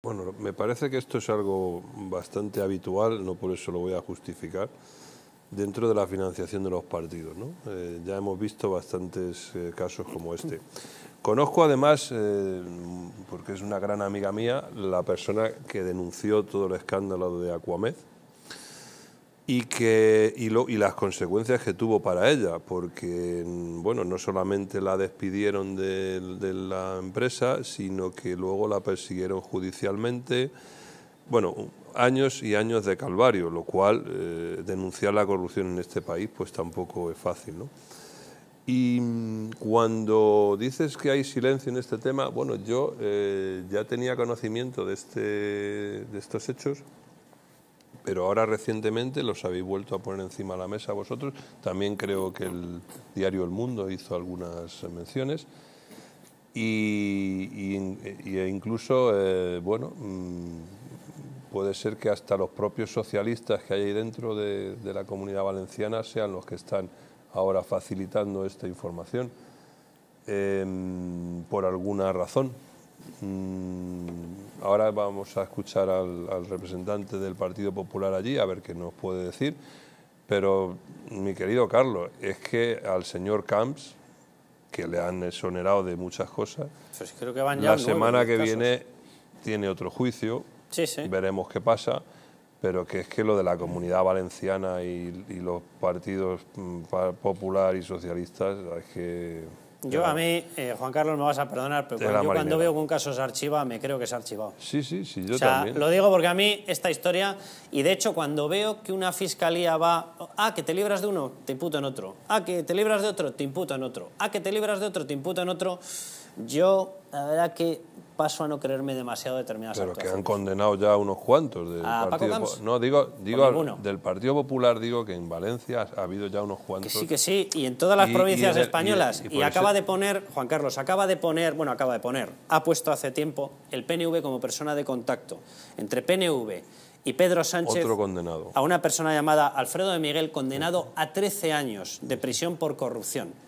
Bueno, me parece que esto es algo bastante habitual, no por eso lo voy a justificar, dentro de la financiación de los partidos. Eh, ya hemos visto bastantes eh, casos como este. Conozco además, eh, porque es una gran amiga mía, la persona que denunció todo el escándalo de Aquamed, y, que, y, lo, y las consecuencias que tuvo para ella, porque mm, bueno, no solamente la despidieron de, la empresa, sino que luego la persiguieron judicialmente. Bueno, años y años de calvario, lo cual eh, denunciar la corrupción en este país pues tampoco es fácil, Y mm, cuando dices que hay silencio en este tema, bueno, yo eh, ya tenía conocimiento de, este, de estos hechos, pero ahora recientemente los habéis vuelto a poner encima de la mesa vosotros. También creo que el diario El Mundo hizo algunas menciones. Y, e incluso, eh, bueno, mm, puede ser que hasta los propios socialistas que hay ahí dentro de, la comunidad valenciana sean los que están ahora facilitando esta información em, por alguna razón. Mm, Ahora vamos a escuchar al, representante del Partido Popular allí, a ver qué nos puede decir. Pero, mi querido Carlos, es que al señor Camps, que le han exonerado de muchas cosas, pues la semana que viene tiene otro juicio, veremos qué pasa, pero que es que lo de la comunidad valenciana y, y los partidos mm, popular y socialistas, es que yo a mí, eh, Juan Carlos, me vas a perdonar, pero cuando, yo cuando veo que un caso se archiva, me creo que se ha archivado. Sí, sí, sí, yo o sea, también. Lo digo porque a mí esta historia, y de hecho cuando veo que una fiscalía va, ah, que te libras de uno, te imputo en otro, ah, que te libras de otro, te imputo en otro, ah, que te libras de otro, te imputo en otro, yo la verdad que paso a no creerme demasiado determinadas Pero que han condenado ya unos cuantos del Partido No, digo, digo del Partido Popular, digo que en Valencia ha habido ya unos cuantos. sí, que sí, y en todas las provincias españolas. Y, acaba de poner, Juan Carlos, acaba de poner, bueno, acaba de poner, ha puesto hace tiempo el PNV como persona de contacto entre PNV y Pedro Sánchez condenado. a una persona llamada Alfredo de Miguel, condenado a 13 años de prisión por corrupción.